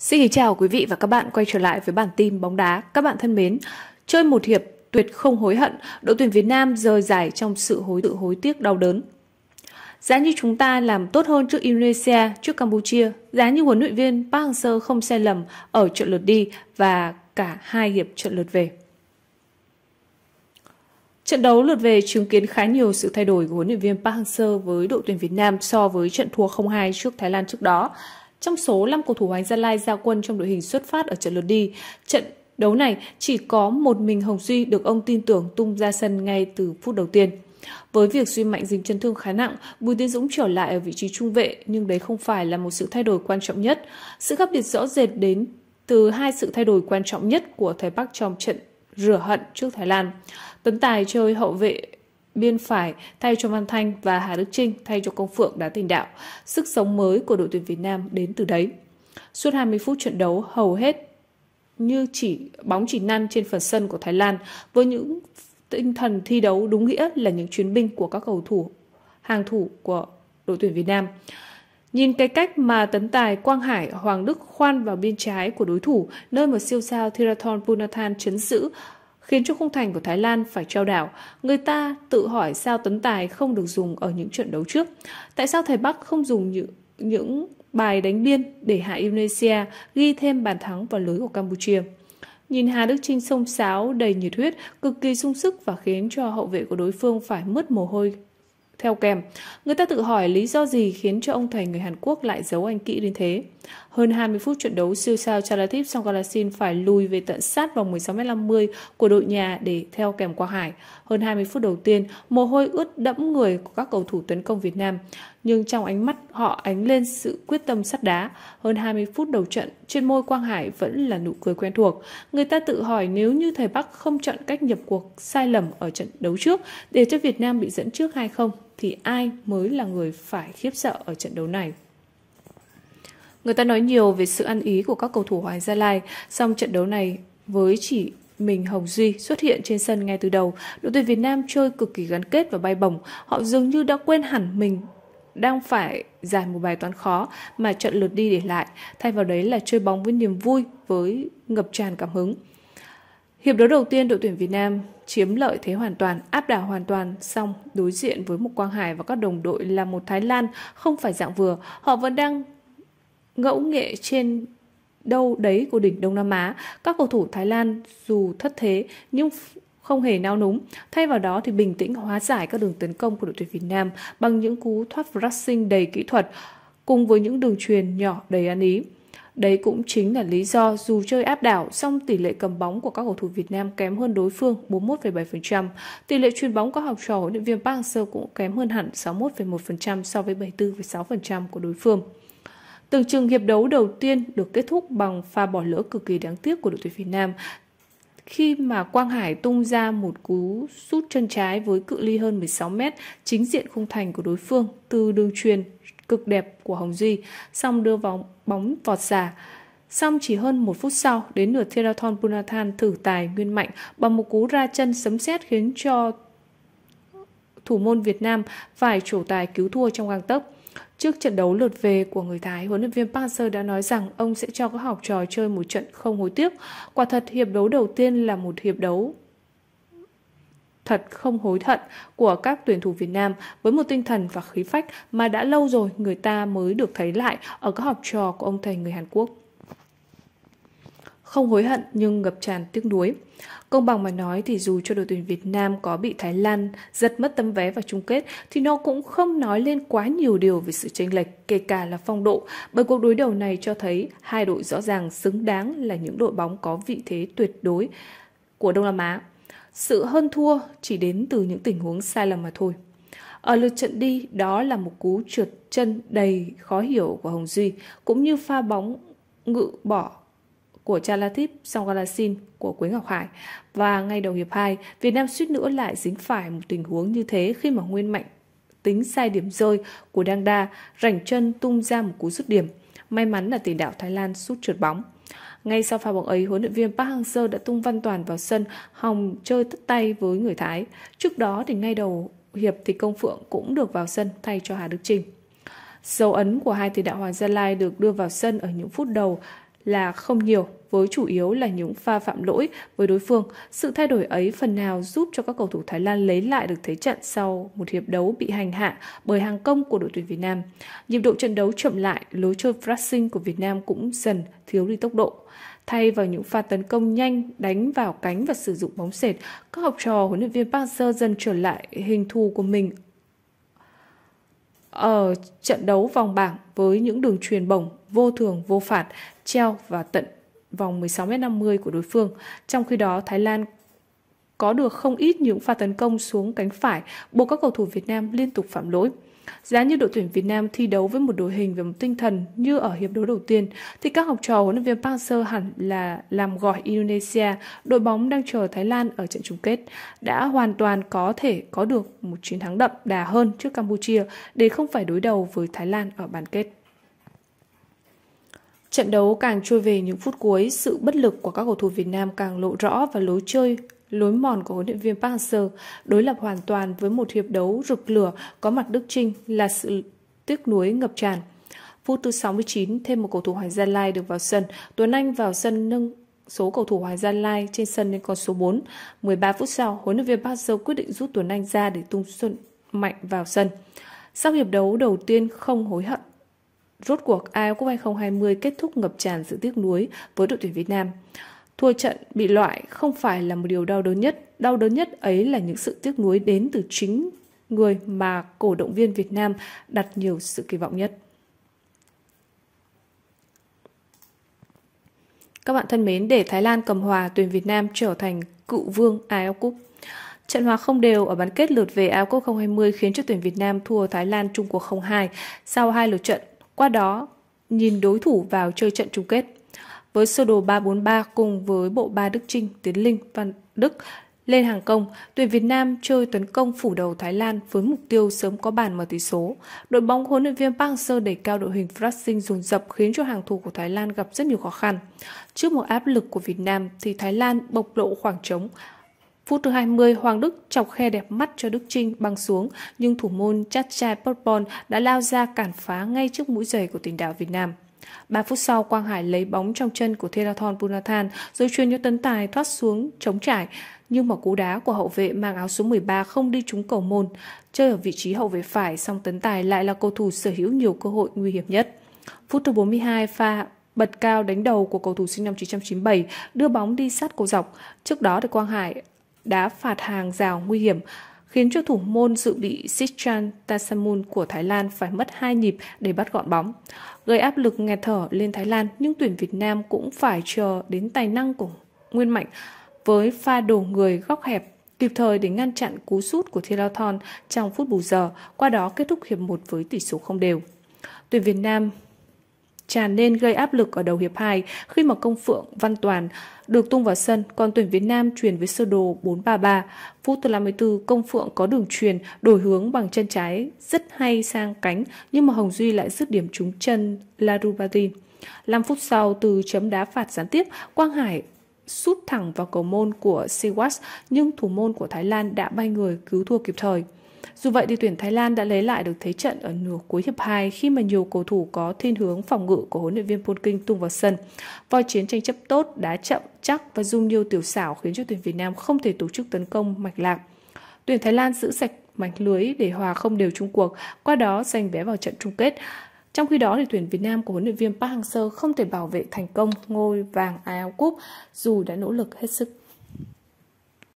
Xin kính chào quý vị và các bạn quay trở lại với bản tin bóng đá. Các bạn thân mến, chơi một hiệp tuyệt không hối hận, đội tuyển Việt Nam rời giải trong sự hối tự hối tiếc đau đớn. Giá như chúng ta làm tốt hơn trước Indonesia, trước Campuchia, giá như huấn luyện viên Park Hang-seo không sai lầm ở trận lượt đi và cả hai hiệp trận lượt về. Trận đấu lượt về chứng kiến khá nhiều sự thay đổi của huấn luyện viên Park Hang-seo với đội tuyển Việt Nam so với trận thua 0-2 trước Thái Lan trước đó. Trong số 5 cầu thủ Hoàng Gia Lai ra quân trong đội hình xuất phát ở trận lượt đi, trận đấu này chỉ có một mình Hồng Duy được ông tin tưởng tung ra sân ngay từ phút đầu tiên. Với việc Suy Mạnh dính chấn thương khá nặng, Bùi Tiến Dũng trở lại ở vị trí trung vệ nhưng đấy không phải là một sự thay đổi quan trọng nhất. Sự khác biệt rõ rệt đến từ hai sự thay đổi quan trọng nhất của Thái Bắc trong trận rửa hận trước Thái Lan. Tấn Tài chơi hậu vệ biên phải thay cho Văn Thanh và Hà Đức Trinh thay cho Công Phượng đá tình đạo. Sức sống mới của đội tuyển Việt Nam đến từ đấy. Suốt 20 phút trận đấu hầu hết như chỉ bóng chỉ năn trên phần sân của Thái Lan với những tinh thần thi đấu đúng nghĩa là những chuyến binh của các cầu thủ hàng thủ của đội tuyển Việt Nam. Nhìn cái cách mà tấn tài Quang Hải, Hoàng Đức khoan vào biên trái của đối thủ, nơi mà siêu sao Thirathon Punathan chấn giữ, khiến cho khung thành của Thái Lan phải treo đảo. Người ta tự hỏi sao Tấn Tài không được dùng ở những trận đấu trước. Tại sao thầy Bắc không dùng những, những bài đánh biên để hạ Indonesia ghi thêm bàn thắng vào lưới của Campuchia. Nhìn Hà Đức Trinh sông sáo đầy nhiệt huyết, cực kỳ sung sức và khiến cho hậu vệ của đối phương phải mất mồ hôi theo kèm. Người ta tự hỏi lý do gì khiến cho ông thầy người Hàn Quốc lại giấu anh kỹ đến thế. Hơn 20 phút trận đấu siêu sao Chalatip Songkalasin phải lùi về tận sát vòng 16m50 của đội nhà để theo kèm qua Hải. Hơn 20 phút đầu tiên, mồ hôi ướt đẫm người của các cầu thủ tấn công Việt Nam. Nhưng trong ánh mắt họ ánh lên sự quyết tâm sắt đá. Hơn 20 phút đầu trận, trên môi Quang Hải vẫn là nụ cười quen thuộc. Người ta tự hỏi nếu như thầy Bắc không chọn cách nhập cuộc sai lầm ở trận đấu trước để cho Việt Nam bị dẫn trước hay không thì ai mới là người phải khiếp sợ ở trận đấu này. Người ta nói nhiều về sự ăn ý của các cầu thủ Hoàng Gia Lai, song trận đấu này với chỉ mình Hồng Duy xuất hiện trên sân ngay từ đầu, đội tuyển Việt Nam chơi cực kỳ gắn kết và bay bổng, họ dường như đã quên hẳn mình đang phải giải một bài toán khó mà trận lượt đi để lại, thay vào đấy là chơi bóng với niềm vui với ngập tràn cảm hứng. Hiệp đấu đầu tiên đội tuyển Việt Nam chiếm lợi thế hoàn toàn, áp đảo hoàn toàn, xong đối diện với một Quang Hải và các đồng đội là một Thái Lan không phải dạng vừa, họ vẫn đang ngẫu nghệ trên đâu đấy của đỉnh Đông Nam Á. Các cầu thủ Thái Lan dù thất thế nhưng không hề nao núng. Thay vào đó thì bình tĩnh hóa giải các đường tấn công của đội tuyển Việt Nam bằng những cú thoát pressing đầy kỹ thuật cùng với những đường truyền nhỏ đầy ăn ý. Đấy cũng chính là lý do dù chơi áp đảo, song tỷ lệ cầm bóng của các cầu thủ Việt Nam kém hơn đối phương 41,7%, tỷ lệ truyền bóng các học trò huấn luyện viên Park Hang-seo cũng kém hơn hẳn 61,1% so với 74,6% của đối phương. Từng chừng hiệp đấu đầu tiên được kết thúc bằng pha bỏ lỡ cực kỳ đáng tiếc của đội tuyển Việt Nam khi mà Quang Hải tung ra một cú sút chân trái với cự ly hơn 16 mét chính diện khung thành của đối phương từ đường truyền cực đẹp của Hồng Duy, xong đưa vào bóng vọt xà. Xong chỉ hơn một phút sau, đến nửa Theraton Punathan thử tài Nguyên Mạnh bằng một cú ra chân sấm sét khiến cho thủ môn Việt Nam phải trổ tài cứu thua trong gang tấc. Trước trận đấu lượt về của người Thái, huấn luyện viên Park Seo đã nói rằng ông sẽ cho các học trò chơi một trận không hối tiếc. Quả thật, hiệp đấu đầu tiên là một hiệp đấu thật không hối thận của các tuyển thủ Việt Nam với một tinh thần và khí phách mà đã lâu rồi người ta mới được thấy lại ở các học trò của ông thầy người Hàn Quốc không hối hận nhưng ngập tràn tiếc nuối. Công bằng mà nói thì dù cho đội tuyển Việt Nam có bị Thái Lan giật mất tấm vé vào chung kết thì nó cũng không nói lên quá nhiều điều về sự chênh lệch, kể cả là phong độ, bởi cuộc đối đầu này cho thấy hai đội rõ ràng xứng đáng là những đội bóng có vị thế tuyệt đối của Đông Nam Á. Sự hơn thua chỉ đến từ những tình huống sai lầm mà thôi. Ở lượt trận đi, đó là một cú trượt chân đầy khó hiểu của Hồng Duy, cũng như pha bóng ngự bỏ của Chalathip Songalasin của Quế Ngọc Hải. Và ngay đầu hiệp 2, Việt Nam suýt nữa lại dính phải một tình huống như thế khi mà Nguyên Mạnh tính sai điểm rơi của Đăng Đa, rảnh chân tung ra một cú dứt điểm. May mắn là tiền đạo Thái Lan sút trượt bóng. Ngay sau pha bóng ấy, huấn luyện viên Park Hang-seo đã tung Văn Toàn vào sân, hòng chơi tất tay với người Thái. Trước đó thì ngay đầu hiệp thì Công Phượng cũng được vào sân thay cho Hà Đức Trinh. Dấu ấn của hai tiền đạo Hoàng Gia Lai được đưa vào sân ở những phút đầu là không nhiều với chủ yếu là những pha phạm lỗi với đối phương. Sự thay đổi ấy phần nào giúp cho các cầu thủ Thái Lan lấy lại được thế trận sau một hiệp đấu bị hành hạ bởi hàng công của đội tuyển Việt Nam. Nhịp độ trận đấu chậm lại, lối chơi pressing của Việt Nam cũng dần thiếu đi tốc độ. Thay vào những pha tấn công nhanh, đánh vào cánh và sử dụng bóng sệt, các học trò huấn luyện viên Park Seo dần trở lại hình thù của mình ở trận đấu vòng bảng với những đường truyền bổng vô thường vô phạt treo và tận vòng 16m50 của đối phương. Trong khi đó, Thái Lan có được không ít những pha tấn công xuống cánh phải buộc các cầu thủ Việt Nam liên tục phạm lỗi. Giá như đội tuyển Việt Nam thi đấu với một đội hình và một tinh thần như ở hiệp đấu đầu tiên, thì các học trò huấn luyện viên Park Seo hẳn là làm gọi Indonesia, đội bóng đang chờ Thái Lan ở trận chung kết, đã hoàn toàn có thể có được một chiến thắng đậm đà hơn trước Campuchia để không phải đối đầu với Thái Lan ở bán kết. Trận đấu càng trôi về những phút cuối, sự bất lực của các cầu thủ Việt Nam càng lộ rõ và lối chơi lối mòn của huấn luyện viên Park Hang-seo đối lập hoàn toàn với một hiệp đấu rực lửa có mặt Đức Trinh là sự tiếc nuối ngập tràn. Phút thứ 69 thêm một cầu thủ Hoàng Gia Lai được vào sân, Tuấn Anh vào sân nâng số cầu thủ Hoàng Gia Lai trên sân lên con số 4. 13 phút sau, huấn luyện viên Park Hang-seo quyết định rút Tuấn Anh ra để tung Xuân Mạnh vào sân. Sau hiệp đấu đầu tiên không hối hận Rốt cuộc AFF Cup 2020 kết thúc ngập tràn sự tiếc nuối với đội tuyển Việt Nam. Thua trận bị loại không phải là một điều đau đớn nhất, đau đớn nhất ấy là những sự tiếc nuối đến từ chính người mà cổ động viên Việt Nam đặt nhiều sự kỳ vọng nhất. Các bạn thân mến, để Thái Lan cầm hòa, tuyển Việt Nam trở thành cựu vương AFF Cup. Trận hòa không đều ở bán kết lượt về AFF Cup 2020 khiến cho tuyển Việt Nam thua Thái Lan Trung cuộc 0-2 sau hai lượt trận qua đó, nhìn đối thủ vào chơi trận chung kết. Với sơ đồ 343 cùng với bộ ba Đức Trinh, Tiến Linh, Văn Đức lên hàng công, tuyển Việt Nam chơi tấn công phủ đầu Thái Lan với mục tiêu sớm có bàn mở tỷ số. Đội bóng huấn luyện viên Park seo đẩy cao đội hình pressing dồn dập khiến cho hàng thủ của Thái Lan gặp rất nhiều khó khăn. Trước một áp lực của Việt Nam thì Thái Lan bộc lộ khoảng trống, Phút thứ 20, Hoàng Đức chọc khe đẹp mắt cho Đức Trinh băng xuống, nhưng thủ môn Chacha Popon đã lao ra cản phá ngay trước mũi giày của tiền đạo Việt Nam. 3 phút sau, Quang Hải lấy bóng trong chân của Therathon Punathan rồi truyền cho Tấn Tài thoát xuống chống trải. Nhưng mà cú đá của hậu vệ mang áo số 13 không đi trúng cầu môn. Chơi ở vị trí hậu vệ phải, song Tấn Tài lại là cầu thủ sở hữu nhiều cơ hội nguy hiểm nhất. Phút thứ 42, pha bật cao đánh đầu của cầu thủ sinh năm 1997, đưa bóng đi sát cầu dọc. Trước đó thì Quang Hải đã phạt hàng rào nguy hiểm, khiến cho thủ môn dự bị Sitchan Tasamun của Thái Lan phải mất hai nhịp để bắt gọn bóng. Gây áp lực nghẹt thở lên Thái Lan, nhưng tuyển Việt Nam cũng phải chờ đến tài năng của Nguyên Mạnh với pha đổ người góc hẹp kịp thời để ngăn chặn cú sút của Thilathon trong phút bù giờ, qua đó kết thúc hiệp 1 với tỷ số không đều. Tuyển Việt Nam tràn nên gây áp lực ở đầu hiệp 2 khi mà công phượng Văn Toàn được tung vào sân, còn tuyển Việt Nam chuyển với sơ đồ 4-3-3. Phút 54, công phượng có đường truyền đổi hướng bằng chân trái rất hay sang cánh, nhưng mà Hồng Duy lại dứt điểm trúng chân Larubatin. 5 phút sau, từ chấm đá phạt gián tiếp, Quang Hải sút thẳng vào cầu môn của Siwas nhưng thủ môn của Thái Lan đã bay người cứu thua kịp thời. Dù vậy thì tuyển Thái Lan đã lấy lại được thế trận ở nửa cuối hiệp 2 khi mà nhiều cầu thủ có thiên hướng phòng ngự của huấn luyện viên Pol tung vào sân. Voi chiến tranh chấp tốt, đá chậm, chắc và dùng nhiều tiểu xảo khiến cho tuyển Việt Nam không thể tổ chức tấn công mạch lạc. Tuyển Thái Lan giữ sạch mạch lưới để hòa không đều chung cuộc, qua đó giành vé vào trận chung kết. Trong khi đó thì tuyển Việt Nam của huấn luyện viên Park Hang-seo không thể bảo vệ thành công ngôi vàng AFF Cup dù đã nỗ lực hết sức.